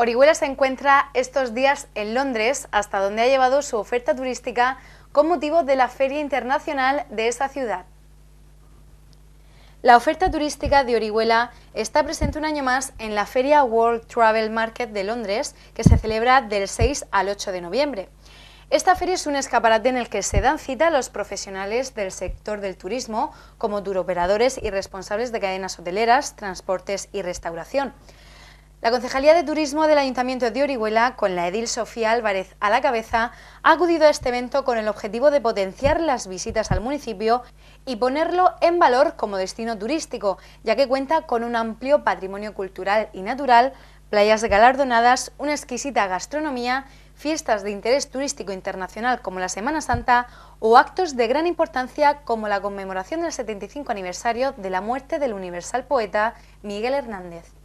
Orihuela se encuentra estos días en Londres, hasta donde ha llevado su oferta turística con motivo de la Feria Internacional de esa ciudad. La oferta turística de Orihuela está presente un año más en la Feria World Travel Market de Londres, que se celebra del 6 al 8 de noviembre. Esta feria es un escaparate en el que se dan cita a los profesionales del sector del turismo, como turoperadores y responsables de cadenas hoteleras, transportes y restauración. La Concejalía de Turismo del Ayuntamiento de Orihuela, con la edil Sofía Álvarez a la cabeza, ha acudido a este evento con el objetivo de potenciar las visitas al municipio y ponerlo en valor como destino turístico, ya que cuenta con un amplio patrimonio cultural y natural, playas galardonadas, una exquisita gastronomía, fiestas de interés turístico internacional como la Semana Santa o actos de gran importancia como la conmemoración del 75 aniversario de la muerte del universal poeta Miguel Hernández.